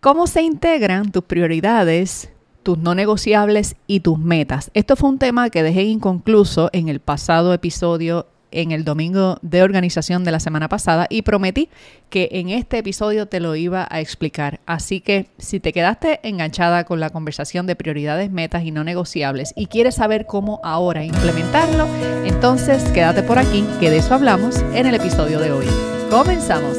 ¿Cómo se integran tus prioridades, tus no negociables y tus metas? Esto fue un tema que dejé inconcluso en el pasado episodio, en el domingo de organización de la semana pasada, y prometí que en este episodio te lo iba a explicar. Así que si te quedaste enganchada con la conversación de prioridades, metas y no negociables y quieres saber cómo ahora implementarlo, entonces quédate por aquí, que de eso hablamos en el episodio de hoy. Comenzamos.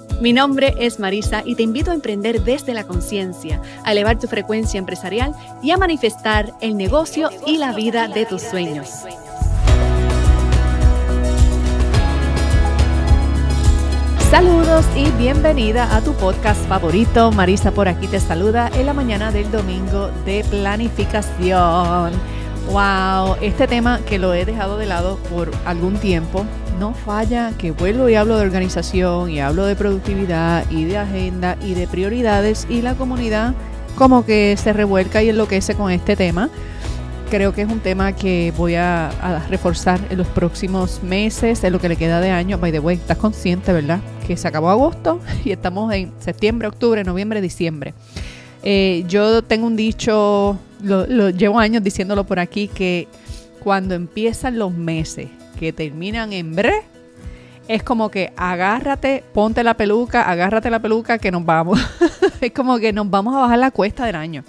Mi nombre es Marisa y te invito a emprender desde la conciencia, a elevar tu frecuencia empresarial y a manifestar el negocio, y la vida de tus sueños. Saludos y bienvenida a tu podcast favorito. Marisa por aquí te saluda en la mañana del domingo de planificación. Wow, este tema que lo he dejado de lado por algún tiempo no falla que vuelvo y hablo de organización y hablo de productividad y de agenda y de prioridades y la comunidad como que se revuelca y enloquece con este tema. Creo que es un tema que voy a, reforzar en los próximos meses, en lo que le queda de año. By the way, estás consciente, ¿verdad? Que se acabó agosto y estamos en septiembre, octubre, noviembre, diciembre. Eh, yo tengo un dicho, lo, lo, llevo años diciéndolo por aquí, que cuando empiezan los meses que terminan en bre, es como que agárrate, ponte la peluca, agárrate la peluca que nos vamos. es como que nos vamos a bajar la cuesta del año.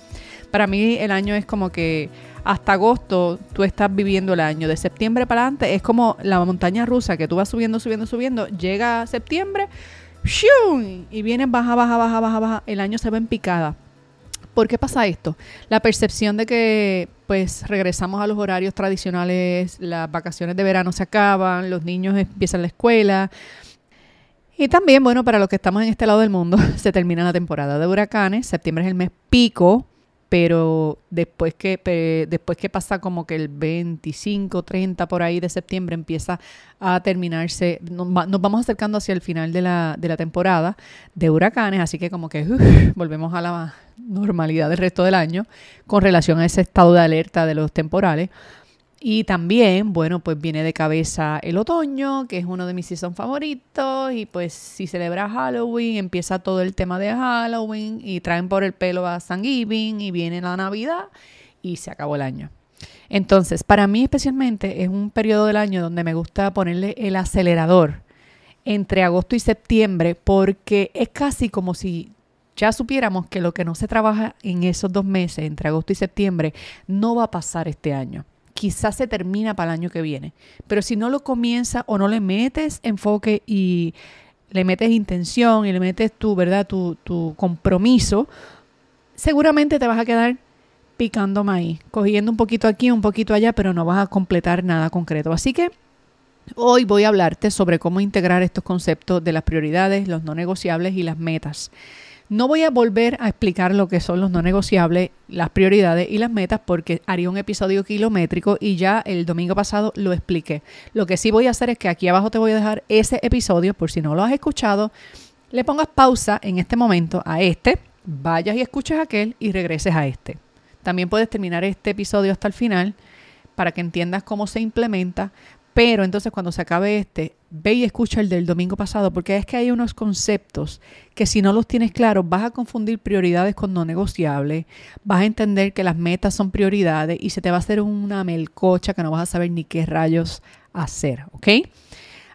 Para mí el año es como que hasta agosto tú estás viviendo el año. De septiembre para adelante es como la montaña rusa que tú vas subiendo, subiendo, subiendo. Llega septiembre y viene baja, baja, baja, baja, baja. El año se va en picada. ¿Por qué pasa esto? La percepción de que pues regresamos a los horarios tradicionales, las vacaciones de verano se acaban, los niños empiezan la escuela. Y también, bueno, para los que estamos en este lado del mundo, se termina la temporada de huracanes, septiembre es el mes pico, pero después que, después que pasa como que el 25, 30 por ahí de septiembre empieza a terminarse, nos, vamos acercando hacia el final de la, de la temporada de huracanes, así que como que volvemos a la, normalidad del resto del año con relación a ese estado de alerta de los temporales. Y también, bueno, pues viene de cabeza el otoño, que es uno de mis seasons favoritos. Y pues si celebra Halloween, empieza todo el tema de Halloween y traen por el pelo a Thanksgiving y viene la Navidad y se acabó el año. Entonces, para mí especialmente es un periodo del año donde me gusta ponerle el acelerador entre agosto y septiembre porque es casi como si ya supiéramos que lo que no se trabaja en esos dos meses, entre agosto y septiembre, no va a pasar este año. Quizás se termina para el año que viene. Pero si no lo comienza o no le metes enfoque y le metes intención y le metes tu, ¿verdad? Tu, tu compromiso, seguramente te vas a quedar picando maíz, cogiendo un poquito aquí, un poquito allá, pero no vas a completar nada concreto. Así que Hoy voy a hablarte sobre cómo integrar estos conceptos de las prioridades, los no negociables y las metas. No voy a volver a explicar lo que son los no negociables, las prioridades y las metas porque haría un episodio kilométrico y ya el domingo pasado lo expliqué. Lo que sí voy a hacer es que aquí abajo te voy a dejar ese episodio por si no lo has escuchado. Le pongas pausa en este momento a este, vayas y escuches aquel y regreses a este. También puedes terminar este episodio hasta el final para que entiendas cómo se implementa, pero entonces cuando se acabe este, ve y escucha el del domingo pasado, porque es que hay unos conceptos que si no los tienes claros vas a confundir prioridades con no negociables, vas a entender que las metas son prioridades y se te va a hacer una melcocha que no vas a saber ni qué rayos hacer, ¿ok?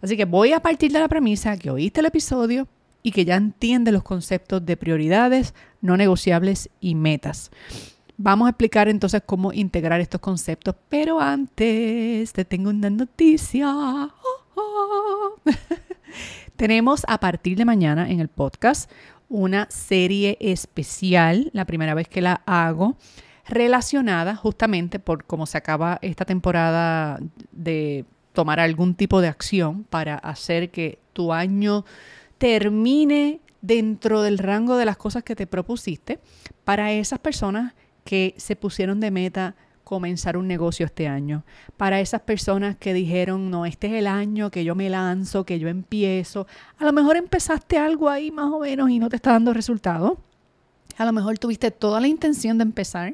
Así que voy a partir de la premisa que oíste el episodio y que ya entiende los conceptos de prioridades, no negociables y metas. Vamos a explicar entonces cómo integrar estos conceptos, pero antes te tengo una noticia. Tenemos a partir de mañana en el podcast una serie especial, la primera vez que la hago, relacionada justamente por cómo se acaba esta temporada de tomar algún tipo de acción para hacer que tu año termine dentro del rango de las cosas que te propusiste para esas personas que se pusieron de meta comenzar un negocio este año. Para esas personas que dijeron, no, este es el año que yo me lanzo, que yo empiezo. A lo mejor empezaste algo ahí más o menos y no te está dando resultado. A lo mejor tuviste toda la intención de empezar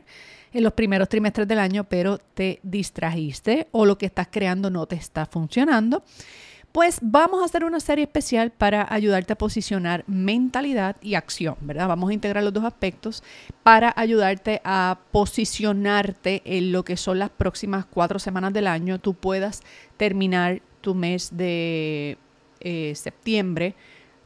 en los primeros trimestres del año, pero te distrajiste o lo que estás creando no te está funcionando pues vamos a hacer una serie especial para ayudarte a posicionar mentalidad y acción, ¿verdad? Vamos a integrar los dos aspectos para ayudarte a posicionarte en lo que son las próximas cuatro semanas del año. Tú puedas terminar tu mes de eh, septiembre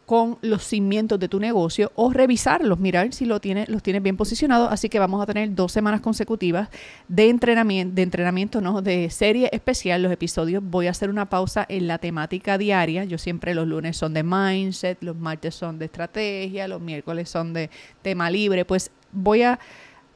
con los cimientos de tu negocio o revisarlos, mirar si lo tiene, los tienes bien posicionados. Así que vamos a tener dos semanas consecutivas de entrenamiento, de entrenamiento, no, de serie especial. Los episodios voy a hacer una pausa en la temática diaria. Yo siempre los lunes son de mindset, los martes son de estrategia, los miércoles son de tema libre. Pues voy a,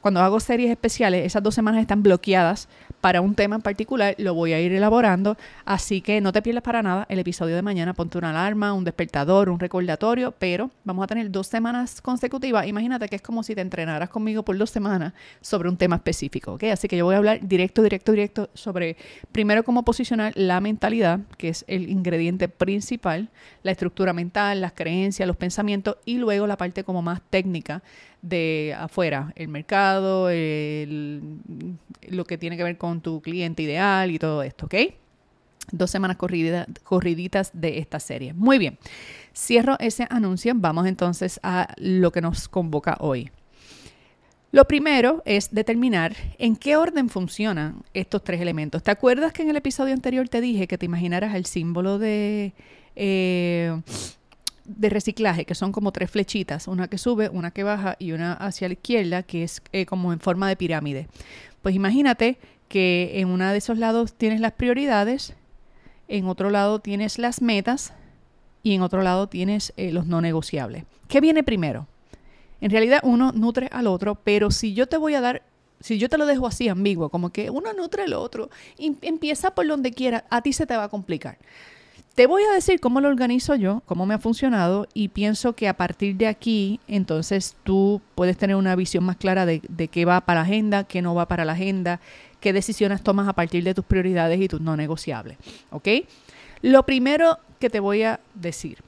cuando hago series especiales, esas dos semanas están bloqueadas para un tema en particular, lo voy a ir elaborando, así que no te pierdas para nada el episodio de mañana, ponte una alarma, un despertador, un recordatorio, pero vamos a tener dos semanas consecutivas, imagínate que es como si te entrenaras conmigo por dos semanas sobre un tema específico, ¿ok? Así que yo voy a hablar directo, directo, directo sobre primero cómo posicionar la mentalidad, que es el ingrediente principal, la estructura mental, las creencias, los pensamientos y luego la parte como más técnica de afuera, el mercado, el, lo que tiene que ver con tu cliente ideal y todo esto, ¿ok? Dos semanas corridas corriditas de esta serie. Muy bien, cierro ese anuncio, vamos entonces a lo que nos convoca hoy. Lo primero es determinar en qué orden funcionan estos tres elementos. ¿Te acuerdas que en el episodio anterior te dije que te imaginaras el símbolo de... Eh, de reciclaje, que son como tres flechitas, una que sube, una que baja y una hacia la izquierda, que es eh, como en forma de pirámide. Pues imagínate que en uno de esos lados tienes las prioridades, en otro lado tienes las metas y en otro lado tienes eh, los no negociables. ¿Qué viene primero? En realidad uno nutre al otro, pero si yo te voy a dar si yo te lo dejo así ambiguo, como que uno nutre al otro, empieza por donde quiera, a ti se te va a complicar te voy a decir cómo lo organizo yo, cómo me ha funcionado y pienso que a partir de aquí, entonces tú puedes tener una visión más clara de, qué va para la agenda, qué no va para la agenda, qué decisiones tomas a partir de tus prioridades y tus no negociables. ¿Ok? Lo primero que te voy a decir,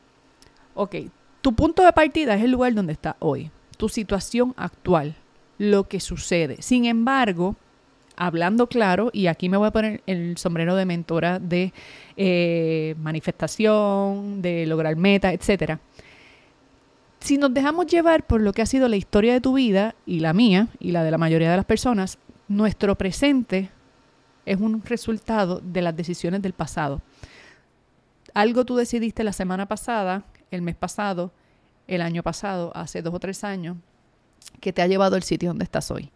ok, tu punto de partida es el lugar donde está hoy, tu situación actual, lo que sucede. Sin embargo, hablando claro, y aquí me voy a poner el sombrero de mentora de eh, manifestación, de lograr metas, etcétera. Si nos dejamos llevar por lo que ha sido la historia de tu vida y la mía y la de la mayoría de las personas, nuestro presente es un resultado de las decisiones del pasado. Algo tú decidiste la semana pasada, el mes pasado, el año pasado, hace dos o tres años, que te ha llevado al sitio donde estás hoy.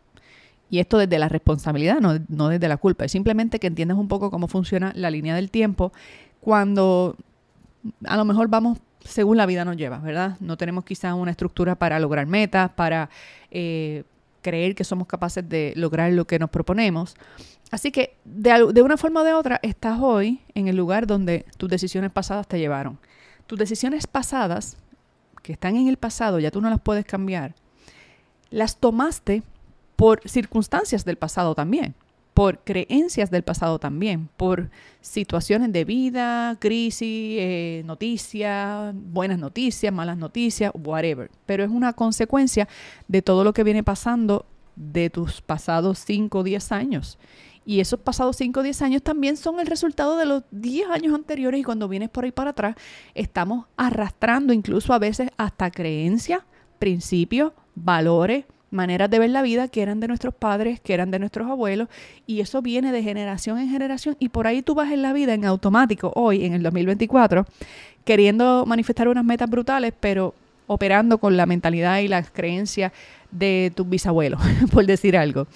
Y esto desde la responsabilidad, no, desde la culpa. Es simplemente que entiendas un poco cómo funciona la línea del tiempo cuando a lo mejor vamos según la vida nos lleva, ¿verdad? No tenemos quizás una estructura para lograr metas, para eh, creer que somos capaces de lograr lo que nos proponemos. Así que de, de, una forma o de otra estás hoy en el lugar donde tus decisiones pasadas te llevaron. Tus decisiones pasadas, que están en el pasado, ya tú no las puedes cambiar, las tomaste por circunstancias del pasado también, por creencias del pasado también, por situaciones de vida, crisis, eh, noticias, buenas noticias, malas noticias, whatever. Pero es una consecuencia de todo lo que viene pasando de tus pasados 5 o 10 años. Y esos pasados 5 o 10 años también son el resultado de los 10 años anteriores y cuando vienes por ahí para atrás, estamos arrastrando incluso a veces hasta creencias, principios, valores, maneras de ver la vida que eran de nuestros padres, que eran de nuestros abuelos, y eso viene de generación en generación, y por ahí tú vas en la vida en automático, hoy, en el 2024, queriendo manifestar unas metas brutales, pero operando con la mentalidad y las creencias de tus bisabuelos, por decir algo,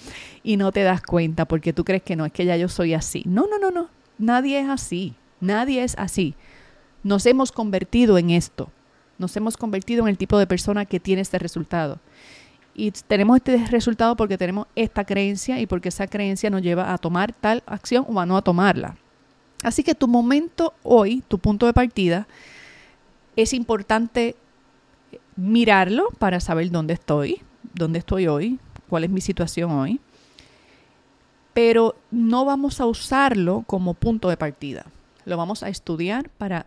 y no te das cuenta porque tú crees que no, es que ya yo soy así. No, no, no, no, nadie es así, nadie es así. Nos hemos convertido en esto, nos hemos convertido en el tipo de persona que tiene este resultado y tenemos este resultado porque tenemos esta creencia y porque esa creencia nos lleva a tomar tal acción o a no a tomarla. Así que tu momento hoy, tu punto de partida, es importante mirarlo para saber dónde estoy, dónde estoy hoy, cuál es mi situación hoy, pero no vamos a usarlo como punto de partida. Lo vamos a estudiar para,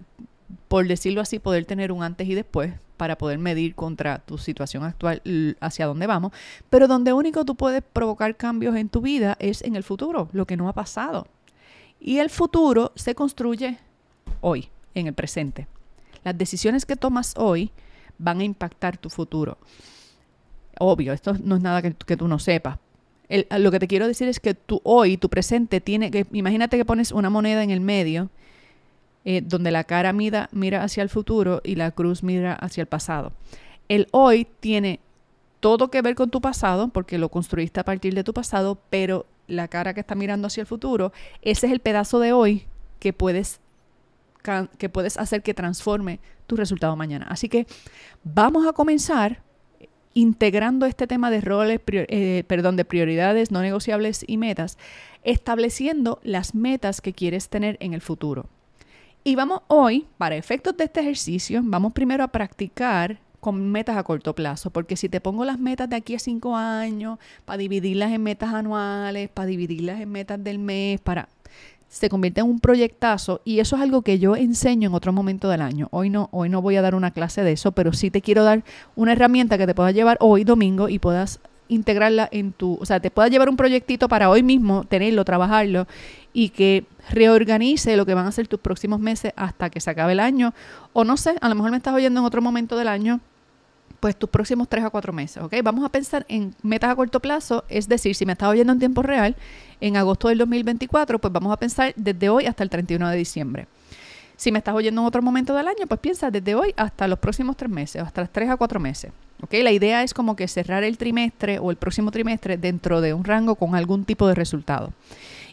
por decirlo así, poder tener un antes y después para poder medir contra tu situación actual hacia dónde vamos, pero donde único tú puedes provocar cambios en tu vida es en el futuro, lo que no ha pasado. Y el futuro se construye hoy, en el presente. Las decisiones que tomas hoy van a impactar tu futuro. Obvio, esto no es nada que, tú no sepas. lo que te quiero decir es que tú hoy, tu presente, tiene que, imagínate que pones una moneda en el medio eh, donde la cara mira, mira hacia el futuro y la cruz mira hacia el pasado. El hoy tiene todo que ver con tu pasado, porque lo construiste a partir de tu pasado, pero la cara que está mirando hacia el futuro, ese es el pedazo de hoy que puedes, que puedes hacer que transforme tu resultado mañana. Así que vamos a comenzar integrando este tema de roles, eh, perdón, de prioridades no negociables y metas, estableciendo las metas que quieres tener en el futuro. Y vamos hoy, para efectos de este ejercicio, vamos primero a practicar con metas a corto plazo, porque si te pongo las metas de aquí a cinco años, para dividirlas en metas anuales, para dividirlas en metas del mes, para se convierte en un proyectazo y eso es algo que yo enseño en otro momento del año. Hoy no, hoy no voy a dar una clase de eso, pero sí te quiero dar una herramienta que te puedas llevar hoy domingo y puedas integrarla en tu, o sea, te puedas llevar un proyectito para hoy mismo, tenerlo, trabajarlo y que reorganice lo que van a ser tus próximos meses hasta que se acabe el año. O no sé, a lo mejor me estás oyendo en otro momento del año, pues tus próximos tres a cuatro meses, ¿ok? Vamos a pensar en metas a corto plazo, es decir, si me estás oyendo en tiempo real, en agosto del 2024, pues vamos a pensar desde hoy hasta el 31 de diciembre. Si me estás oyendo en otro momento del año, pues piensa desde hoy hasta los próximos tres meses, hasta tres a cuatro meses la idea es como que cerrar el trimestre o el próximo trimestre dentro de un rango con algún tipo de resultado.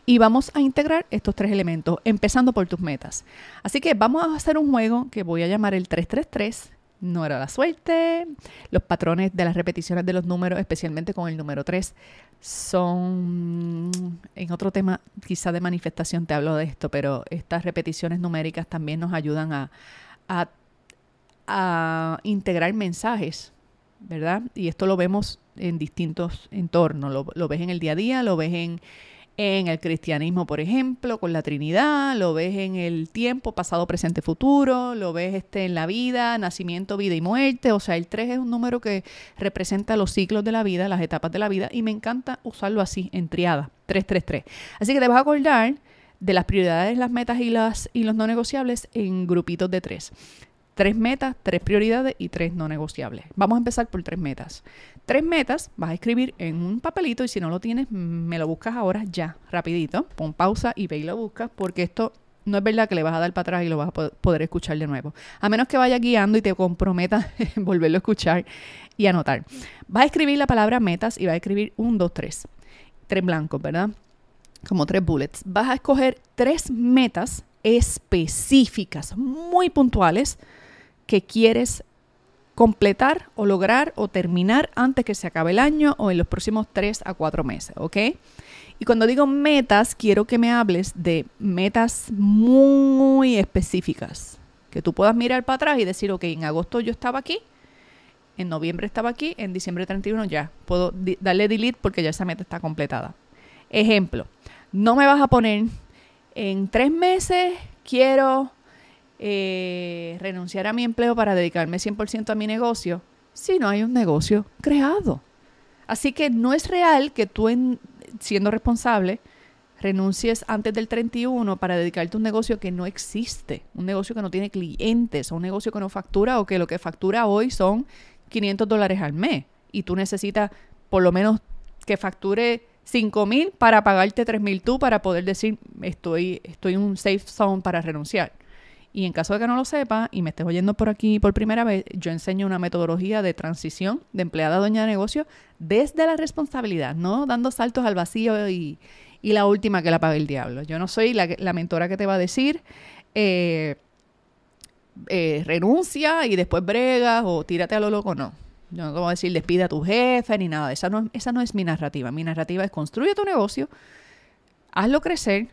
Y vamos a integrar estos tres elementos, empezando por tus metas. Así que vamos a hacer un juego que voy a llamar el 333. No era la suerte. Los patrones de las repeticiones de los números, especialmente con el número 3, son... En otro tema, quizá de manifestación te hablo de esto, pero estas repeticiones numéricas también nos ayudan a, a integrar mensajes ¿verdad? Y esto lo vemos en distintos entornos, lo, ves en el día a día, lo ves en, el cristianismo, por ejemplo, con la Trinidad, lo ves en el tiempo, pasado, presente, futuro, lo ves este, en la vida, nacimiento, vida y muerte, o sea, el 3 es un número que representa los ciclos de la vida, las etapas de la vida, y me encanta usarlo así, en triada, 333. Así que te vas a acordar de las prioridades, las metas y, las, y los no negociables en grupitos de tres. Tres metas, tres prioridades y tres no negociables. Vamos a empezar por tres metas. Tres metas vas a escribir en un papelito y si no lo tienes, me lo buscas ahora ya, rapidito. Pon pausa y ve y lo buscas porque esto no es verdad que le vas a dar para atrás y lo vas a poder escuchar de nuevo. A menos que vaya guiando y te comprometa en volverlo a escuchar y anotar. Vas a escribir la palabra metas y vas a escribir un, dos, tres. Tres blancos, ¿verdad? Como tres bullets. Vas a escoger tres metas específicas, muy puntuales, que quieres completar o lograr o terminar antes que se acabe el año o en los próximos tres a cuatro meses, ¿ok? Y cuando digo metas, quiero que me hables de metas muy específicas, que tú puedas mirar para atrás y decir, ok, en agosto yo estaba aquí, en noviembre estaba aquí, en diciembre 31 ya, puedo darle delete porque ya esa meta está completada. Ejemplo, no me vas a poner, en tres meses quiero eh, renunciar a mi empleo para dedicarme 100% a mi negocio si no hay un negocio creado. Así que no es real que tú, siendo responsable, renuncies antes del 31 para dedicarte a un negocio que no existe, un negocio que no tiene clientes, o un negocio que no factura o que lo que factura hoy son 500 dólares al mes y tú necesitas por lo menos que facture 5.000 mil para pagarte 3.000 mil tú para poder decir estoy, estoy en un safe zone para renunciar. Y en caso de que no lo sepa y me estés oyendo por aquí por primera vez, yo enseño una metodología de transición de empleada a dueña de negocio desde la responsabilidad, no dando saltos al vacío y, la última que la pague el diablo. Yo no soy la, mentora que te va a decir. Eh, eh, renuncia y después bregas o tírate a lo loco, no. Yo no te voy a decir despide a tu jefe ni nada. Esa no, esa no es mi narrativa. Mi narrativa es construye tu negocio, hazlo crecer,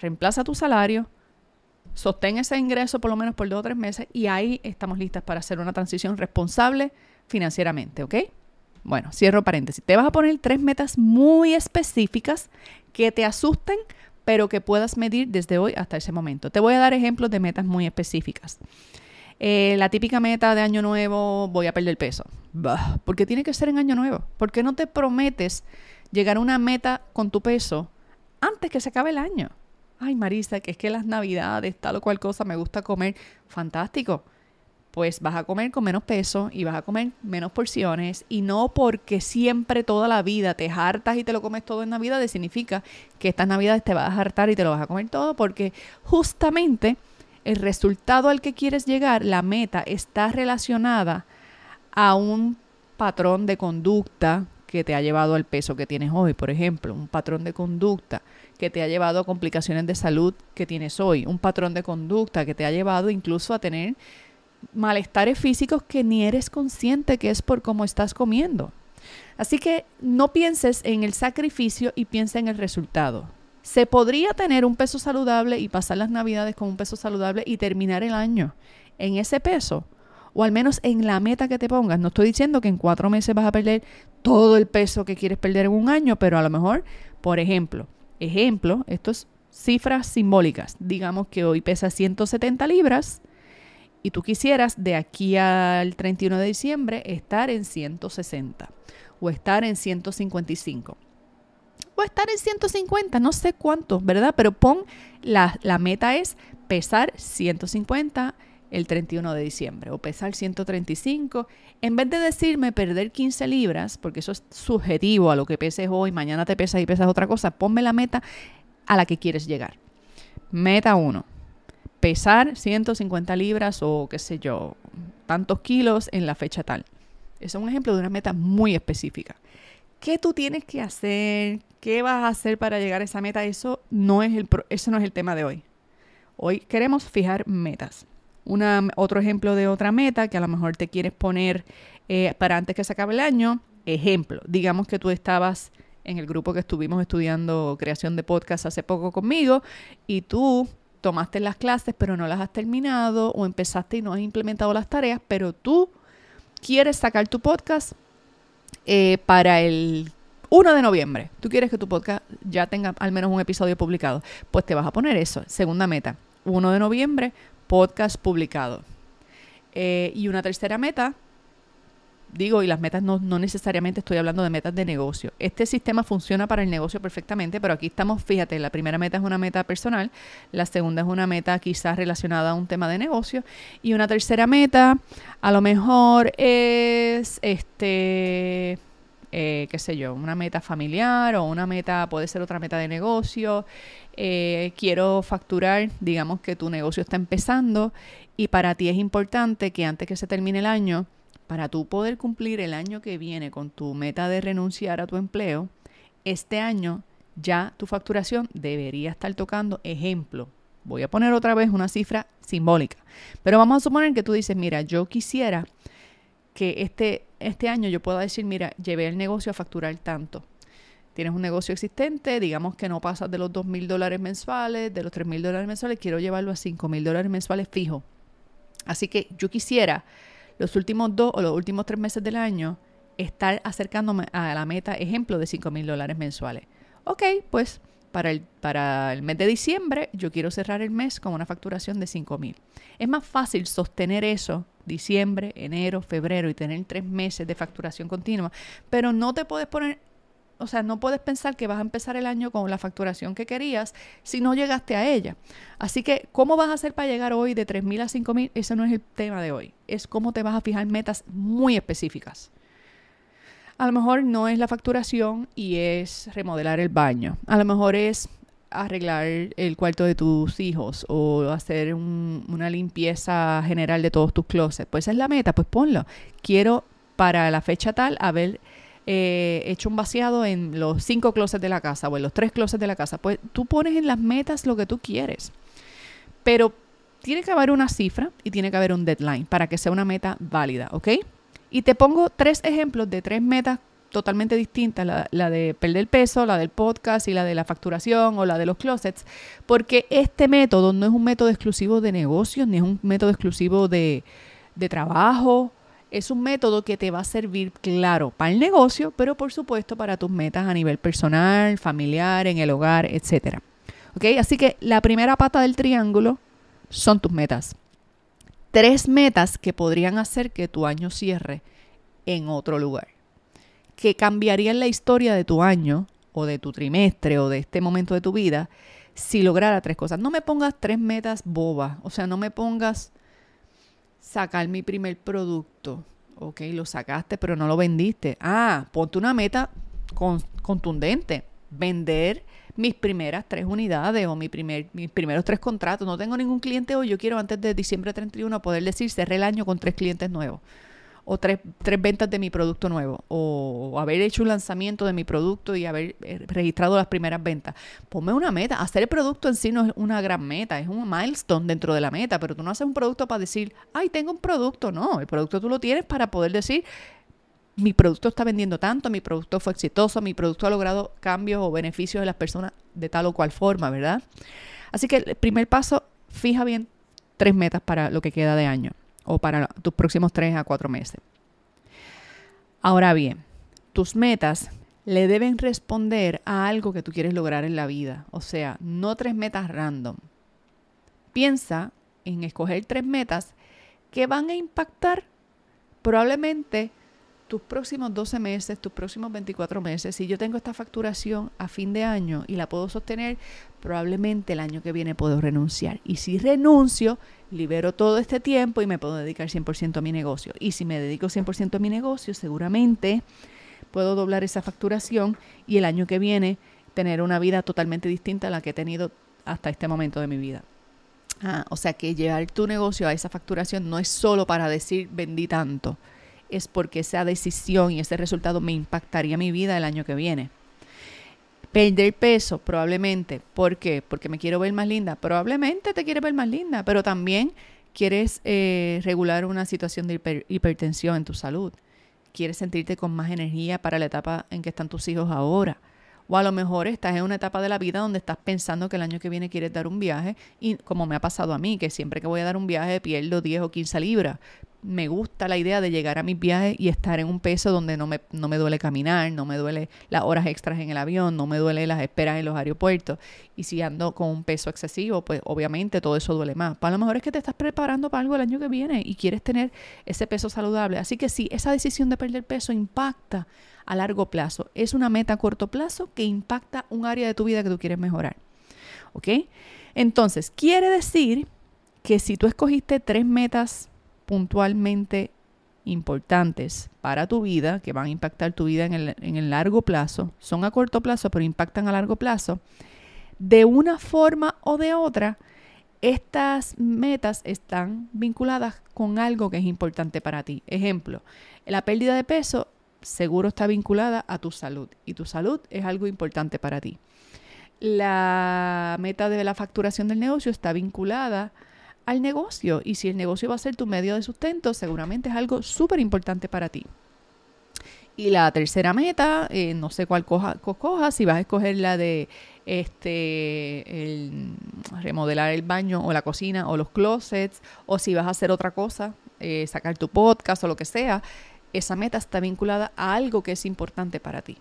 reemplaza tu salario, sostén ese ingreso por lo menos por dos o tres meses y ahí estamos listas para hacer una transición responsable financieramente, ¿ok? Bueno, cierro paréntesis. Te vas a poner tres metas muy específicas que te asusten, pero que puedas medir desde hoy hasta ese momento. Te voy a dar ejemplos de metas muy específicas. Eh, la típica meta de año nuevo, voy a perder peso. Bah, ¿Por qué tiene que ser en año nuevo? ¿Por qué no te prometes llegar a una meta con tu peso antes que se acabe el año? ay Marisa, que es que las navidades, tal o cual cosa, me gusta comer, fantástico. Pues vas a comer con menos peso y vas a comer menos porciones y no porque siempre toda la vida te hartas y te lo comes todo en navidades, significa que estas navidades te vas a hartar y te lo vas a comer todo porque justamente el resultado al que quieres llegar, la meta, está relacionada a un patrón de conducta que te ha llevado al peso que tienes hoy, por ejemplo, un patrón de conducta que te ha llevado a complicaciones de salud que tienes hoy, un patrón de conducta que te ha llevado incluso a tener malestares físicos que ni eres consciente que es por cómo estás comiendo. Así que no pienses en el sacrificio y piensa en el resultado. Se podría tener un peso saludable y pasar las navidades con un peso saludable y terminar el año en ese peso o al menos en la meta que te pongas. No estoy diciendo que en cuatro meses vas a perder todo el peso que quieres perder en un año, pero a lo mejor, por ejemplo, ejemplo, es cifras simbólicas. Digamos que hoy pesa 170 libras y tú quisieras de aquí al 31 de diciembre estar en 160 o estar en 155 o estar en 150, no sé cuánto, ¿verdad? Pero pon la, la meta es pesar 150 el 31 de diciembre o pesar 135, en vez de decirme perder 15 libras, porque eso es subjetivo a lo que peses hoy, mañana te pesas y pesas otra cosa, ponme la meta a la que quieres llegar. Meta 1, pesar 150 libras o qué sé yo, tantos kilos en la fecha tal. Eso es un ejemplo de una meta muy específica. ¿Qué tú tienes que hacer? ¿Qué vas a hacer para llegar a esa meta? Eso no es el, eso no es el tema de hoy. Hoy queremos fijar metas otro ejemplo de otra meta que a lo mejor te quieres poner eh, para antes que se acabe el año. Ejemplo, digamos que tú estabas en el grupo que estuvimos estudiando creación de podcast hace poco conmigo y tú tomaste las clases pero no las has terminado o empezaste y no has implementado las tareas, pero tú quieres sacar tu podcast eh, para el 1 de noviembre. Tú quieres que tu podcast ya tenga al menos un episodio publicado. Pues te vas a poner eso, segunda meta. 1 de noviembre Podcast publicado. Eh, y una tercera meta, digo, y las metas no, no, necesariamente estoy hablando de metas de negocio. Este sistema funciona para el negocio perfectamente, pero aquí estamos, fíjate, la primera meta es una meta personal, la segunda es una meta quizás relacionada a un tema de negocio, y una tercera meta a lo mejor es este eh, qué sé yo, una meta familiar o una meta, puede ser otra meta de negocio, eh, quiero facturar, digamos que tu negocio está empezando y para ti es importante que antes que se termine el año, para tú poder cumplir el año que viene con tu meta de renunciar a tu empleo, este año ya tu facturación debería estar tocando, ejemplo, voy a poner otra vez una cifra simbólica, pero vamos a suponer que tú dices, mira, yo quisiera que este este año yo pueda decir, mira, llevé el negocio a facturar tanto. Tienes un negocio existente, digamos que no pasa de los dos mil dólares mensuales, de los tres mil dólares mensuales, quiero llevarlo a cinco mil dólares mensuales fijo. Así que yo quisiera los últimos dos o los últimos tres meses del año estar acercándome a la meta, ejemplo, de cinco mil dólares mensuales. Ok, pues para el, para el mes de diciembre yo quiero cerrar el mes con una facturación de 5 mil. Es más fácil sostener eso diciembre, enero, febrero y tener tres meses de facturación continua, pero no te puedes poner o sea, no puedes pensar que vas a empezar el año con la facturación que querías si no llegaste a ella. Así que, ¿cómo vas a hacer para llegar hoy de 3.000 a 5.000? Ese no es el tema de hoy. Es cómo te vas a fijar metas muy específicas. A lo mejor no es la facturación y es remodelar el baño. A lo mejor es arreglar el cuarto de tus hijos o hacer una limpieza general de todos tus closets, pues esa es la meta, pues ponlo. Quiero para la fecha tal haber eh, hecho un vaciado en los cinco closets de la casa o en los tres closets de la casa. Pues tú pones en las metas lo que tú quieres. Pero tiene que haber una cifra y tiene que haber un deadline para que sea una meta válida, ¿ok? Y te pongo tres ejemplos de tres metas totalmente distinta la, la, de perder peso, la del podcast y la de la facturación o la de los closets, porque este método no es un método exclusivo de negocios, ni es un método exclusivo de, trabajo. Es un método que te va a servir, claro, para el negocio, pero por supuesto para tus metas a nivel personal, familiar, en el hogar, etc. Así que la primera pata del triángulo son tus metas. Tres metas que podrían hacer que tu año cierre en otro lugar que cambiarían la historia de tu año o de tu trimestre o de este momento de tu vida si lograra tres cosas. No me pongas tres metas bobas, o sea, no me pongas sacar mi primer producto. Ok, lo sacaste, pero no lo vendiste. Ah, ponte una meta contundente. Vender mis primeras tres unidades o mi primer, mis primeros tres contratos. No tengo ningún cliente hoy. Yo quiero antes de diciembre 31 poder decir cerré el año con tres clientes nuevos o tres, ventas de mi producto nuevo, o, o, haber hecho un lanzamiento de mi producto y haber eh, registrado las primeras ventas. Ponme una meta. Hacer el producto en sí no es una gran meta, es un milestone dentro de la meta, pero tú no haces un producto para decir, ay, tengo un producto. No, el producto tú lo tienes para poder decir, mi producto está vendiendo tanto, mi producto fue exitoso, mi producto ha logrado cambios o beneficios de las personas de tal o cual forma, ¿verdad? Así que el primer paso, fija bien tres metas para lo que queda de año o para tus próximos tres a cuatro meses. Ahora bien, tus metas le deben responder a algo que tú quieres lograr en la vida. O sea, no tres metas random. Piensa en escoger tres metas que van a impactar probablemente tus próximos 12 meses, tus próximos 24 meses, si yo tengo esta facturación a fin de año y la puedo sostener, probablemente el año que viene puedo renunciar. Y si renuncio, libero todo este tiempo y me puedo dedicar 100% a mi negocio. Y si me dedico 100% a mi negocio, seguramente puedo doblar esa facturación y el año que viene tener una vida totalmente distinta a la que he tenido hasta este momento de mi vida. Ah, o sea que llevar tu negocio a esa facturación no es solo para decir vendí tanto es porque esa decisión y ese resultado me impactaría mi vida el año que viene. Perder peso, probablemente. ¿Por qué? Porque me quiero ver más linda. Probablemente te quieres ver más linda, pero también quieres eh, regular una situación de hipertensión en tu salud. Quieres sentirte con más energía para la etapa en que están tus hijos ahora. O a lo mejor estás en una etapa de la vida donde estás pensando que el año que viene quieres dar un viaje y como me ha pasado a mí, que siempre que voy a dar un viaje pierdo 10 o 15 libras, me gusta la idea de llegar a mis viajes y estar en un peso donde no me, duele caminar, no me duele las horas extras en el avión, no me duele las esperas en los aeropuertos. Y si ando con un peso excesivo, pues obviamente todo eso duele más. Pues, a lo mejor es que te estás preparando para algo el año que viene y quieres tener ese peso saludable. Así que sí, esa decisión de perder peso impacta a largo plazo. Es una meta a corto plazo que impacta un área de tu vida que tú quieres mejorar. ¿Ok? Entonces, quiere decir que si tú escogiste tres metas puntualmente importantes para tu vida, que van a impactar tu vida en el, en el, largo plazo, son a corto plazo, pero impactan a largo plazo, de una forma o de otra, estas metas están vinculadas con algo que es importante para ti. Ejemplo, la pérdida de peso seguro está vinculada a tu salud y tu salud es algo importante para ti. La meta de la facturación del negocio está vinculada a al negocio. Y si el negocio va a ser tu medio de sustento, seguramente es algo súper importante para ti. Y la tercera meta, eh, no sé cuál coja, si vas a escoger la de este, remodelar el baño o la cocina o los closets, o si vas a hacer otra cosa, eh, sacar tu podcast o lo que sea, esa meta está vinculada a algo que es importante para ti.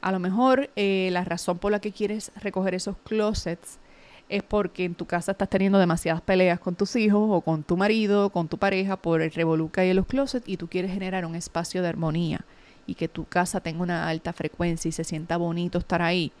A lo mejor eh, la razón por la que quieres recoger esos closets es porque en tu casa estás teniendo demasiadas peleas con tus hijos o con tu marido, o con tu pareja por el revoluca y los closets y tú quieres generar un espacio de armonía y que tu casa tenga una alta frecuencia y se sienta bonito estar ahí.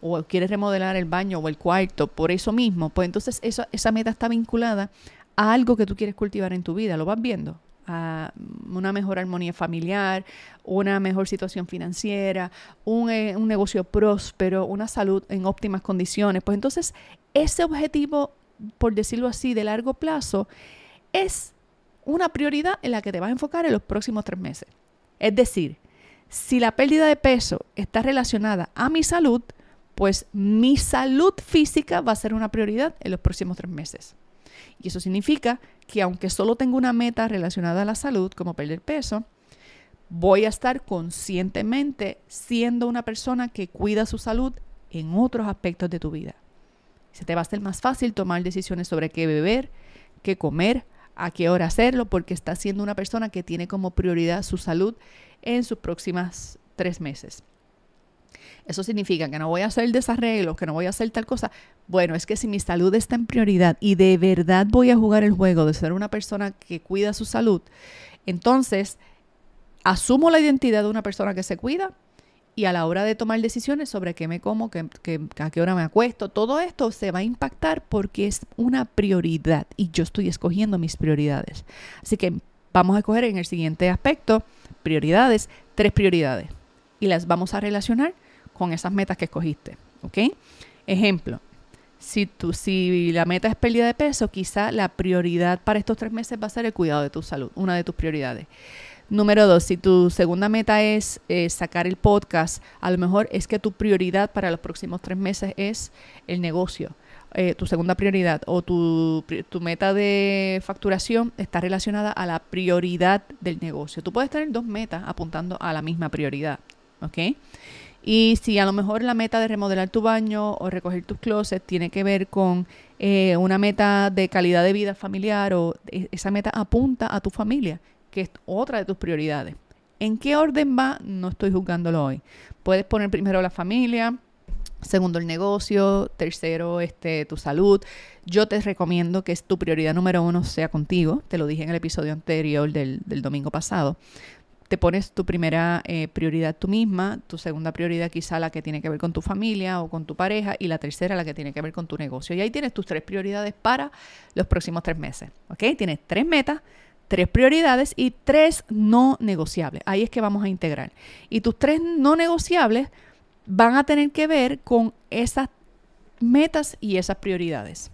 O quieres remodelar el baño o el cuarto por eso mismo. Pues entonces esa meta está vinculada a algo que tú quieres cultivar en tu vida. ¿Lo vas viendo? a una mejor armonía familiar, una mejor situación financiera, un, eh, un negocio próspero, una salud en óptimas condiciones. Pues entonces, ese objetivo, por decirlo así, de largo plazo, es una prioridad en la que te vas a enfocar en los próximos tres meses. Es decir, si la pérdida de peso está relacionada a mi salud, pues mi salud física va a ser una prioridad en los próximos tres meses. Y eso significa que aunque solo tengo una meta relacionada a la salud, como perder peso, voy a estar conscientemente siendo una persona que cuida su salud en otros aspectos de tu vida. Se te va a hacer más fácil tomar decisiones sobre qué beber, qué comer, a qué hora hacerlo, porque estás siendo una persona que tiene como prioridad su salud en sus próximas tres meses. Eso significa que no voy a hacer desarreglos, que no voy a hacer tal cosa. Bueno, es que si mi salud está en prioridad y de verdad voy a jugar el juego de ser una persona que cuida su salud, entonces asumo la identidad de una persona que se cuida y a la hora de tomar decisiones sobre qué me como, qué, a qué hora me acuesto, todo esto se va a impactar porque es una prioridad y yo estoy escogiendo mis prioridades. Así que vamos a escoger en el siguiente aspecto, prioridades, tres prioridades y las vamos a relacionar con esas metas que escogiste. ¿Ok? Ejemplo, si, si la meta es pérdida de peso, quizá la prioridad para estos tres meses va a ser el cuidado de tu salud, una de tus prioridades. Número dos, si tu segunda meta es eh, sacar el podcast, a lo mejor es que tu prioridad para los próximos tres meses es el negocio. Eh, tu segunda prioridad o tu, tu, meta de facturación está relacionada a la prioridad del negocio. Tú puedes tener dos metas apuntando a la misma prioridad. ¿Ok? Y si a lo mejor la meta de remodelar tu baño o recoger tus closets tiene que ver con eh, una meta de calidad de vida familiar o e, esa meta apunta a tu familia, que es otra de tus prioridades. ¿En qué orden va? No estoy juzgándolo hoy. Puedes poner primero la familia, segundo el negocio, tercero este, tu salud. Yo te recomiendo que tu prioridad número uno sea contigo, te lo dije en el episodio anterior del, del domingo pasado te pones tu primera eh, prioridad tú misma, tu segunda prioridad quizá la que tiene que ver con tu familia o con tu pareja y la tercera la que tiene que ver con tu negocio. Y ahí tienes tus tres prioridades para los próximos tres meses. ¿Ok? Tienes tres metas, tres prioridades y tres no negociables. Ahí es que vamos a integrar. Y tus tres no negociables van a tener que ver con esas metas y esas prioridades.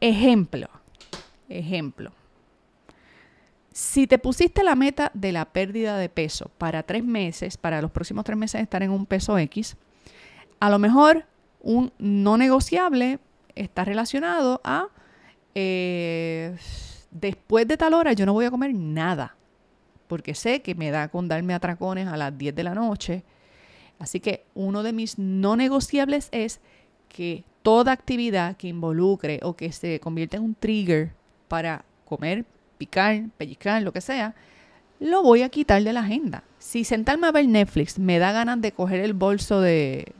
Ejemplo, ejemplo. Si te pusiste la meta de la pérdida de peso para tres meses, para los próximos tres meses estar en un peso X, a lo mejor un no negociable está relacionado a eh, después de tal hora yo no voy a comer nada, porque sé que me da con darme atracones a las 10 de la noche. Así que uno de mis no negociables es que toda actividad que involucre o que se convierta en un trigger para comer picar, pellizcar, lo que sea, lo voy a quitar de la agenda. Si sentarme a ver Netflix me da ganas de coger el bolso de,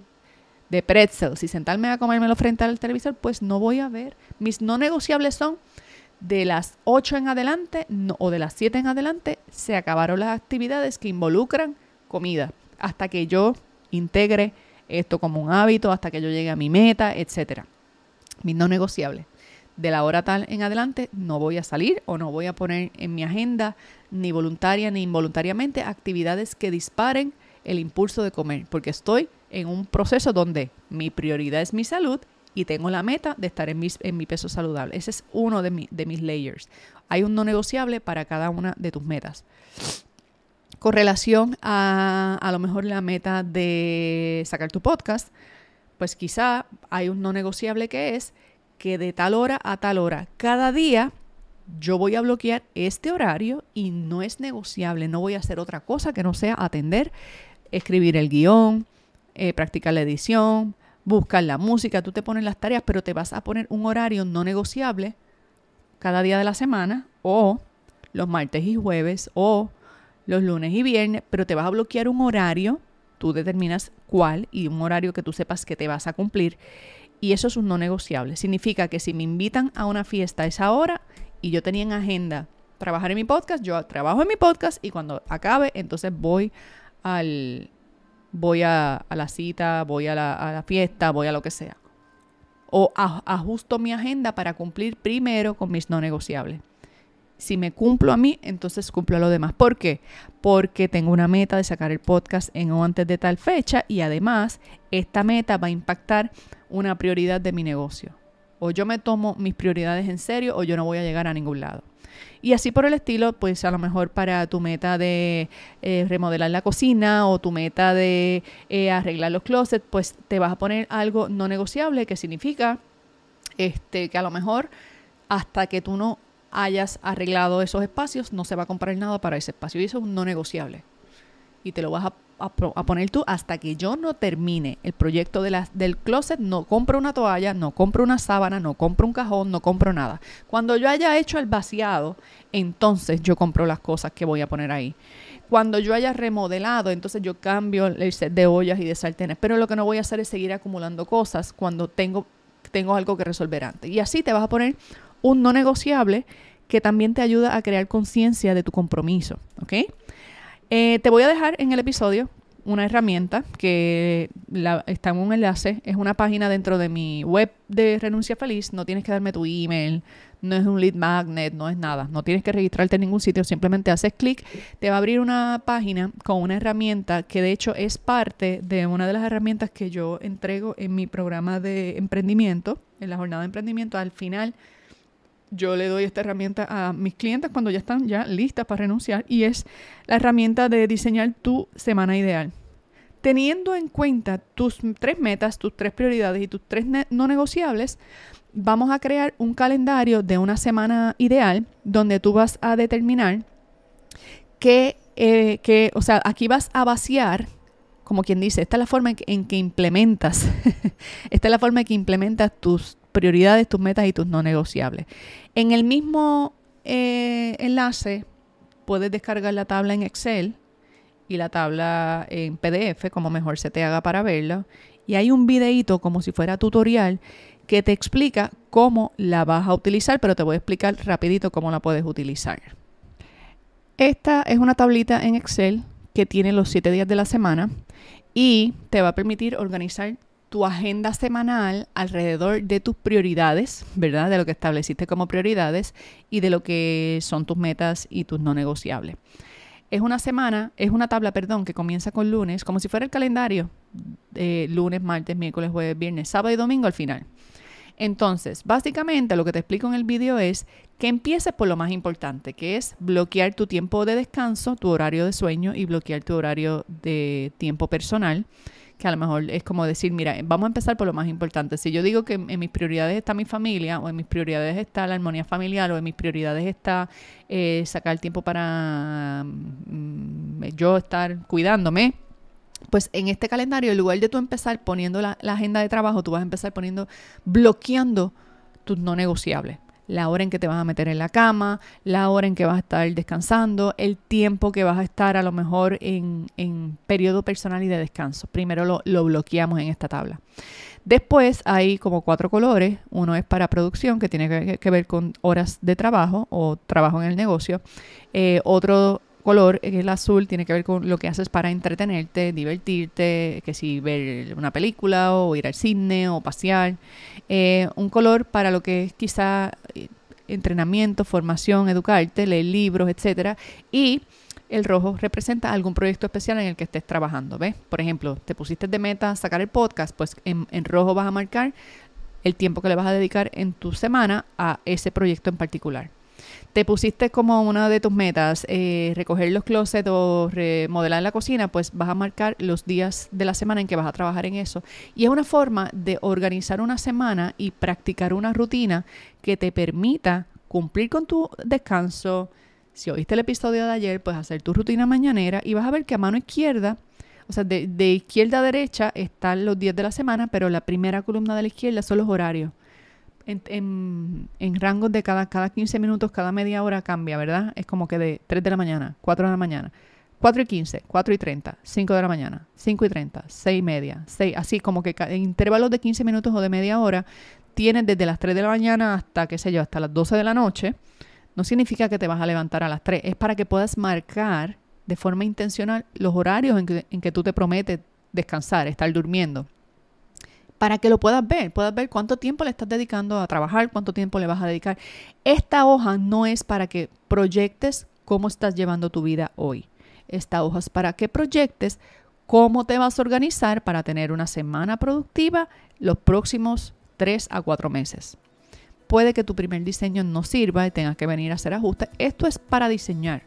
de pretzel, si sentarme a comérmelo frente al televisor, pues no voy a ver. Mis no negociables son de las 8 en adelante o de las 7 en adelante se acabaron las actividades que involucran comida hasta que yo integre esto como un hábito, hasta que yo llegue a mi meta, etcétera. Mis no negociables de la hora tal en adelante no voy a salir o no voy a poner en mi agenda ni voluntaria ni involuntariamente actividades que disparen el impulso de comer, porque estoy en un proceso donde mi prioridad es mi salud y tengo la meta de estar en, mi peso saludable. Ese es uno de, de mis layers. Hay un no negociable para cada una de tus metas. Con relación a a lo mejor la meta de sacar tu podcast, pues quizá hay un no negociable que es que de tal hora a tal hora, cada día, yo voy a bloquear este horario y no es negociable, no voy a hacer otra cosa que no sea atender, escribir el guión, eh, practicar la edición, buscar la música, tú te pones las tareas, pero te vas a poner un horario no negociable cada día de la semana o los martes y jueves o los lunes y viernes, pero te vas a bloquear un horario, tú determinas cuál y un horario que tú sepas que te vas a cumplir y eso es un no negociable. Significa que si me invitan a una fiesta a esa hora y yo tenía en agenda trabajar en mi podcast, yo trabajo en mi podcast y cuando acabe, entonces voy al voy a, la cita, voy a la, fiesta, voy a lo que sea. O ajusto mi agenda para cumplir primero con mis no negociables. Si me cumplo a mí, entonces cumplo a los demás. ¿Por qué? Porque tengo una meta de sacar el podcast en o antes de tal fecha y además esta meta va a impactar una prioridad de mi negocio. O yo me tomo mis prioridades en serio o yo no voy a llegar a ningún lado. Y así por el estilo, pues a lo mejor para tu meta de eh, remodelar la cocina o tu meta de eh, arreglar los closets, pues te vas a poner algo no negociable que significa este, que a lo mejor hasta que tú no hayas arreglado esos espacios, no se va a comprar nada para ese espacio. Y eso es no negociable y te lo vas a, poner tú hasta que yo no termine el proyecto de del closet. No compro una toalla, no compro una sábana, no compro un cajón, no compro nada. Cuando yo haya hecho el vaciado, entonces yo compro las cosas que voy a poner ahí. Cuando yo haya remodelado, entonces yo cambio el set de ollas y de sartenes. Pero lo que no voy a hacer es seguir acumulando cosas cuando tengo, tengo algo que resolver antes. Y así te vas a poner un no negociable que también te ayuda a crear conciencia de tu compromiso, ¿ok? Eh, te voy a dejar en el episodio una herramienta que la, está en un enlace, es una página dentro de mi web de Renuncia Feliz, no tienes que darme tu email, no es un lead magnet, no es nada, no tienes que registrarte en ningún sitio, simplemente haces clic, te va a abrir una página con una herramienta que de hecho es parte de una de las herramientas que yo entrego en mi programa de emprendimiento, en la jornada de emprendimiento, al final yo le doy esta herramienta a mis clientes cuando ya están ya listas para renunciar y es la herramienta de diseñar tu semana ideal. Teniendo en cuenta tus tres metas, tus tres prioridades y tus tres no negociables, vamos a crear un calendario de una semana ideal donde tú vas a determinar que, eh, que o sea, aquí vas a vaciar como quien dice, esta es la forma en que, implementas, esta es la forma en que implementas tus prioridades, tus metas y tus no negociables. En el mismo eh, enlace puedes descargar la tabla en Excel y la tabla en PDF, como mejor se te haga para verla. Y hay un videíto como si fuera tutorial que te explica cómo la vas a utilizar, pero te voy a explicar rapidito cómo la puedes utilizar. Esta es una tablita en Excel que tiene los siete días de la semana y te va a permitir organizar tu agenda semanal alrededor de tus prioridades, ¿verdad? De lo que estableciste como prioridades y de lo que son tus metas y tus no negociables. Es una semana, es una tabla, perdón, que comienza con lunes, como si fuera el calendario, eh, lunes, martes, miércoles, jueves, viernes, sábado y domingo al final. Entonces, básicamente lo que te explico en el video es que empieces por lo más importante, que es bloquear tu tiempo de descanso, tu horario de sueño y bloquear tu horario de tiempo personal que a lo mejor es como decir, mira, vamos a empezar por lo más importante. Si yo digo que en mis prioridades está mi familia, o en mis prioridades está la armonía familiar, o en mis prioridades está eh, sacar tiempo para mm, yo estar cuidándome, pues en este calendario, en lugar de tú empezar poniendo la, la, agenda de trabajo, tú vas a empezar poniendo, bloqueando tus no negociables la hora en que te vas a meter en la cama, la hora en que vas a estar descansando, el tiempo que vas a estar a lo mejor en, en periodo personal y de descanso. Primero lo, bloqueamos en esta tabla. Después hay como cuatro colores. Uno es para producción, que tiene que, ver con horas de trabajo o trabajo en el negocio. Eh, otro color, eh, el azul, tiene que ver con lo que haces para entretenerte, divertirte, que si ver una película o ir al cine o pasear. Eh, un color para lo que es quizá eh, entrenamiento, formación, educarte, leer libros, etcétera. Y el rojo representa algún proyecto especial en el que estés trabajando, ¿ves? Por ejemplo, te pusiste de meta sacar el podcast, pues en, en rojo vas a marcar el tiempo que le vas a dedicar en tu semana a ese proyecto en particular te pusiste como una de tus metas eh, recoger los closets o remodelar la cocina, pues vas a marcar los días de la semana en que vas a trabajar en eso. Y es una forma de organizar una semana y practicar una rutina que te permita cumplir con tu descanso. Si oíste el episodio de ayer, pues hacer tu rutina mañanera y vas a ver que a mano izquierda o sea, de, de, izquierda a derecha están los días de la semana, pero la primera columna de la izquierda son los horarios en, rangos de cada, cada 15 minutos, cada media hora cambia, ¿verdad? Es como que de 3 de la mañana, 4 de la mañana, 4 y 15, 4 y 30, 5 de la mañana, 5 y 30, 6 y media, 6, así como que en intervalos de 15 minutos o de media hora tienes desde las 3 de la mañana hasta, qué sé yo, hasta las 12 de la noche. No significa que te vas a levantar a las 3, es para que puedas marcar de forma intencional los horarios en que, en que tú te prometes descansar, estar durmiendo para que lo puedas ver, puedas ver cuánto tiempo le estás dedicando a trabajar, cuánto tiempo le vas a dedicar. Esta hoja no es para que proyectes cómo estás llevando tu vida hoy. Esta hoja es para que proyectes cómo te vas a organizar para tener una semana productiva los próximos 3 a 4 meses. Puede que tu primer diseño no sirva y tengas que venir a hacer ajustes. Esto es para diseñar.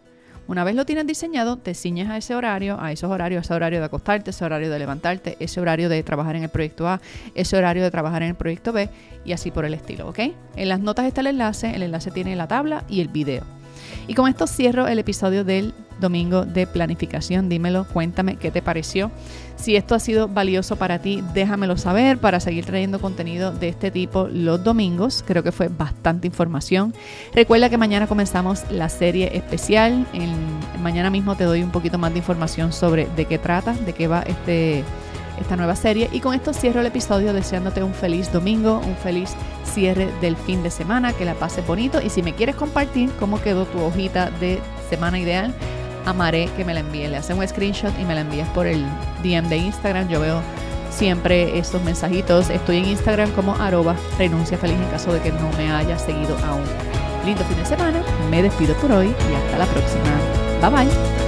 Una vez lo tienes diseñado, te ciñes a ese horario, a esos horarios, a ese horario de acostarte, ese horario de levantarte, ese horario de trabajar en el proyecto A, ese horario de trabajar en el proyecto B y así por el estilo, ¿ok? En las notas está el enlace, el enlace tiene la tabla y el video. Y con esto cierro el episodio del domingo de planificación. Dímelo, cuéntame qué te pareció. Si esto ha sido valioso para ti, déjamelo saber para seguir trayendo contenido de este tipo los domingos. Creo que fue bastante información. Recuerda que mañana comenzamos la serie especial. mañana mismo te doy un poquito más de información sobre de qué trata, de qué va este esta nueva serie. Y con esto cierro el episodio deseándote un feliz domingo, un feliz cierre del fin de semana, que la pases bonito. Y si me quieres compartir cómo quedó tu hojita de semana ideal, amaré que me la envíes. Le haces un screenshot y me la envías por el DM de Instagram. Yo veo siempre estos mensajitos. Estoy en Instagram como arroba renuncia feliz en caso de que no me hayas seguido aún. Lindo fin de semana, me despido por hoy y hasta la próxima. Bye bye.